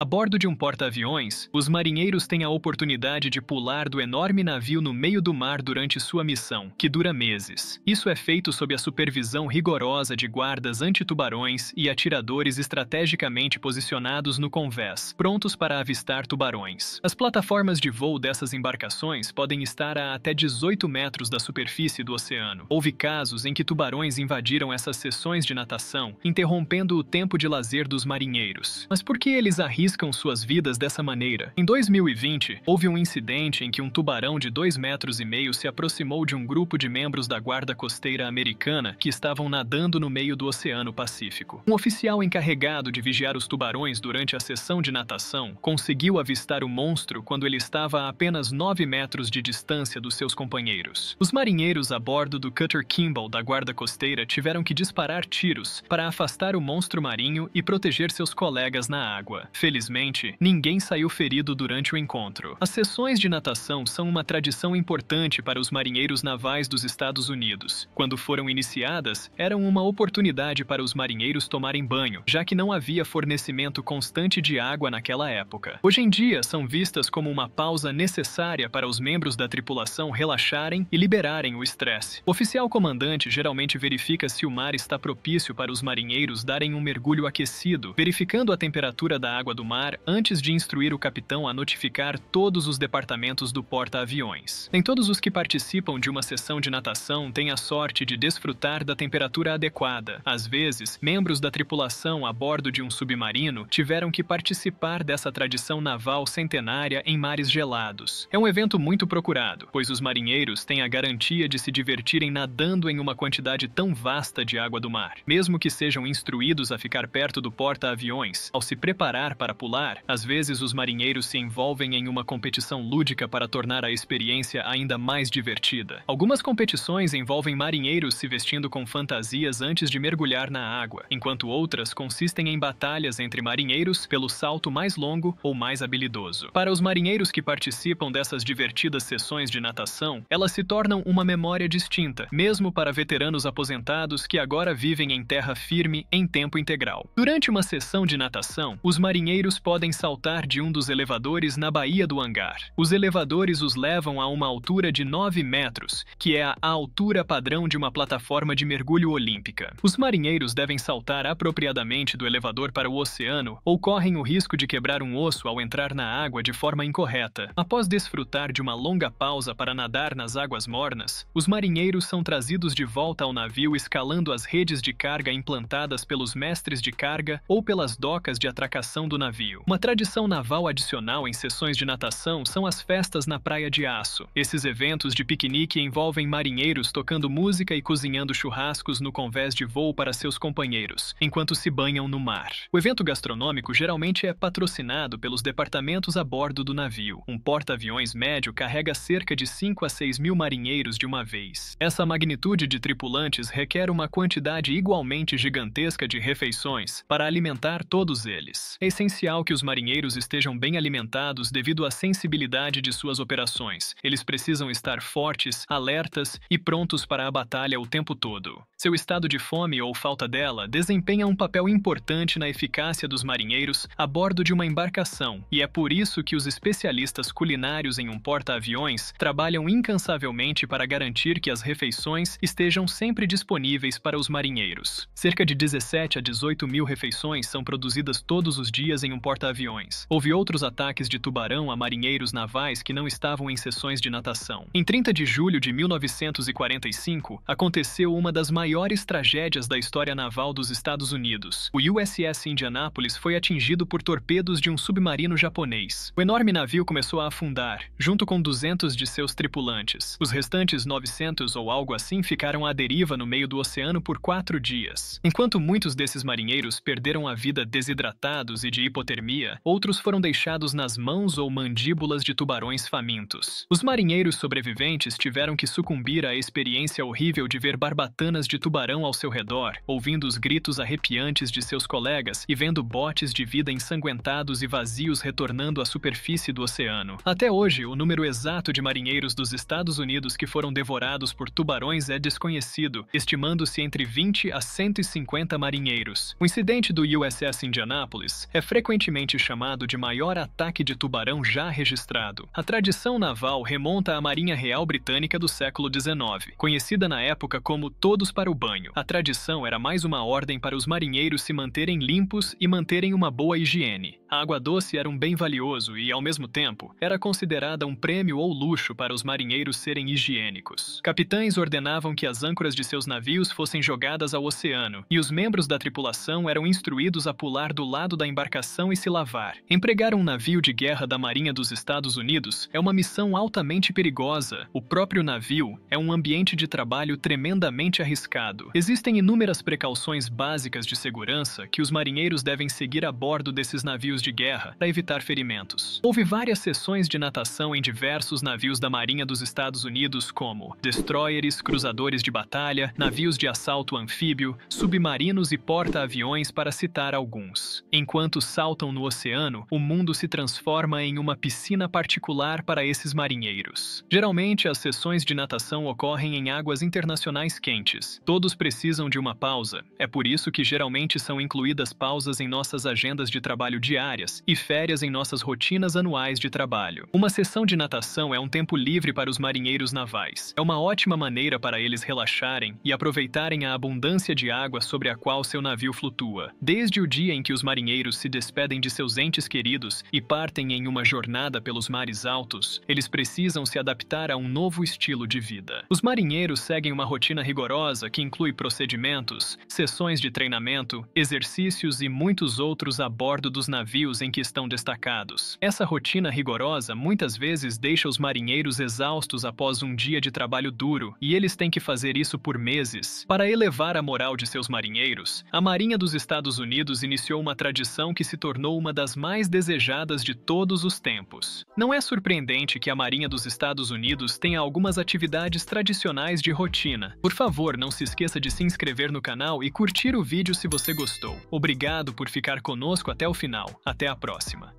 A bordo de um porta-aviões, os marinheiros têm a oportunidade de pular do enorme navio no meio do mar durante sua missão, que dura meses. Isso é feito sob a supervisão rigorosa de guardas anti-tubarões e atiradores estrategicamente posicionados no convés, prontos para avistar tubarões. As plataformas de voo dessas embarcações podem estar a até 18 metros da superfície do oceano. Houve casos em que tubarões invadiram essas sessões de natação, interrompendo o tempo de lazer dos marinheiros. Mas por que eles arriscam arriscam suas vidas dessa maneira. Em 2020, houve um incidente em que um tubarão de 2 metros e meio se aproximou de um grupo de membros da Guarda Costeira Americana que estavam nadando no meio do Oceano Pacífico. Um oficial encarregado de vigiar os tubarões durante a sessão de natação conseguiu avistar o monstro quando ele estava a apenas 9 metros de distância dos seus companheiros. Os marinheiros a bordo do Cutter Kimball da Guarda Costeira tiveram que disparar tiros para afastar o monstro marinho e proteger seus colegas na água. Felizmente, ninguém saiu ferido durante o encontro. As sessões de natação são uma tradição importante para os marinheiros navais dos Estados Unidos. Quando foram iniciadas, eram uma oportunidade para os marinheiros tomarem banho, já que não havia fornecimento constante de água naquela época. Hoje em dia, são vistas como uma pausa necessária para os membros da tripulação relaxarem e liberarem o estresse. O oficial comandante geralmente verifica se o mar está propício para os marinheiros darem um mergulho aquecido, verificando a temperatura da água do mar antes de instruir o capitão a notificar todos os departamentos do porta-aviões. Nem todos os que participam de uma sessão de natação têm a sorte de desfrutar da temperatura adequada. Às vezes, membros da tripulação a bordo de um submarino tiveram que participar dessa tradição naval centenária em mares gelados. É um evento muito procurado, pois os marinheiros têm a garantia de se divertirem nadando em uma quantidade tão vasta de água do mar. Mesmo que sejam instruídos a ficar perto do porta-aviões, ao se preparar para pular, às vezes os marinheiros se envolvem em uma competição lúdica para tornar a experiência ainda mais divertida. Algumas competições envolvem marinheiros se vestindo com fantasias antes de mergulhar na água, enquanto outras consistem em batalhas entre marinheiros pelo salto mais longo ou mais habilidoso. Para os marinheiros que participam dessas divertidas sessões de natação, elas se tornam uma memória distinta, mesmo para veteranos aposentados que agora vivem em terra firme em tempo integral. Durante uma sessão de natação, os marinheiros passageiros podem saltar de um dos elevadores na Baía do Hangar. Os elevadores os levam a uma altura de 9 metros, que é a altura padrão de uma plataforma de mergulho olímpica. Os marinheiros devem saltar apropriadamente do elevador para o oceano ou correm o risco de quebrar um osso ao entrar na água de forma incorreta. Após desfrutar de uma longa pausa para nadar nas águas mornas, os marinheiros são trazidos de volta ao navio escalando as redes de carga implantadas pelos mestres de carga ou pelas docas de atracação do navio navio. Uma tradição naval adicional em sessões de natação são as festas na Praia de Aço. Esses eventos de piquenique envolvem marinheiros tocando música e cozinhando churrascos no convés de voo para seus companheiros, enquanto se banham no mar. O evento gastronômico geralmente é patrocinado pelos departamentos a bordo do navio. Um porta-aviões médio carrega cerca de 5 a 6 mil marinheiros de uma vez. Essa magnitude de tripulantes requer uma quantidade igualmente gigantesca de refeições para alimentar todos eles. É essencial essencial que os marinheiros estejam bem alimentados devido à sensibilidade de suas operações. Eles precisam estar fortes, alertas e prontos para a batalha o tempo todo. Seu estado de fome ou falta dela desempenha um papel importante na eficácia dos marinheiros a bordo de uma embarcação, e é por isso que os especialistas culinários em um porta-aviões trabalham incansavelmente para garantir que as refeições estejam sempre disponíveis para os marinheiros. Cerca de 17 a 18 mil refeições são produzidas todos os dias em em um porta-aviões. Houve outros ataques de tubarão a marinheiros navais que não estavam em sessões de natação. Em 30 de julho de 1945, aconteceu uma das maiores tragédias da história naval dos Estados Unidos. O USS Indianapolis foi atingido por torpedos de um submarino japonês. O enorme navio começou a afundar, junto com 200 de seus tripulantes. Os restantes 900 ou algo assim ficaram à deriva no meio do oceano por quatro dias. Enquanto muitos desses marinheiros perderam a vida desidratados e de hipotermia, hipotermia, outros foram deixados nas mãos ou mandíbulas de tubarões famintos. Os marinheiros sobreviventes tiveram que sucumbir à experiência horrível de ver barbatanas de tubarão ao seu redor, ouvindo os gritos arrepiantes de seus colegas e vendo botes de vida ensanguentados e vazios retornando à superfície do oceano. Até hoje, o número exato de marinheiros dos Estados Unidos que foram devorados por tubarões é desconhecido, estimando-se entre 20 a 150 marinheiros. O incidente do USS Indianapolis é frequente frequentemente chamado de maior ataque de tubarão já registrado. A tradição naval remonta à Marinha Real Britânica do século XIX, conhecida na época como Todos para o Banho. A tradição era mais uma ordem para os marinheiros se manterem limpos e manterem uma boa higiene. A água doce era um bem valioso e, ao mesmo tempo, era considerada um prêmio ou luxo para os marinheiros serem higiênicos. Capitães ordenavam que as âncoras de seus navios fossem jogadas ao oceano, e os membros da tripulação eram instruídos a pular do lado da embarcação e se lavar. Empregar um navio de guerra da Marinha dos Estados Unidos é uma missão altamente perigosa. O próprio navio é um ambiente de trabalho tremendamente arriscado. Existem inúmeras precauções básicas de segurança que os marinheiros devem seguir a bordo desses navios de guerra para evitar ferimentos. Houve várias sessões de natação em diversos navios da Marinha dos Estados Unidos, como destroyers, cruzadores de batalha, navios de assalto anfíbio, submarinos e porta-aviões, para citar alguns. Enquanto Sal saltam no oceano, o mundo se transforma em uma piscina particular para esses marinheiros. Geralmente, as sessões de natação ocorrem em águas internacionais quentes. Todos precisam de uma pausa. É por isso que geralmente são incluídas pausas em nossas agendas de trabalho diárias e férias em nossas rotinas anuais de trabalho. Uma sessão de natação é um tempo livre para os marinheiros navais. É uma ótima maneira para eles relaxarem e aproveitarem a abundância de água sobre a qual seu navio flutua. Desde o dia em que os marinheiros se despedem despedem de seus entes queridos e partem em uma jornada pelos mares altos, eles precisam se adaptar a um novo estilo de vida. Os marinheiros seguem uma rotina rigorosa que inclui procedimentos, sessões de treinamento, exercícios e muitos outros a bordo dos navios em que estão destacados. Essa rotina rigorosa muitas vezes deixa os marinheiros exaustos após um dia de trabalho duro, e eles têm que fazer isso por meses. Para elevar a moral de seus marinheiros, a Marinha dos Estados Unidos iniciou uma tradição que se tornou uma das mais desejadas de todos os tempos. Não é surpreendente que a Marinha dos Estados Unidos tenha algumas atividades tradicionais de rotina. Por favor, não se esqueça de se inscrever no canal e curtir o vídeo se você gostou. Obrigado por ficar conosco até o final. Até a próxima!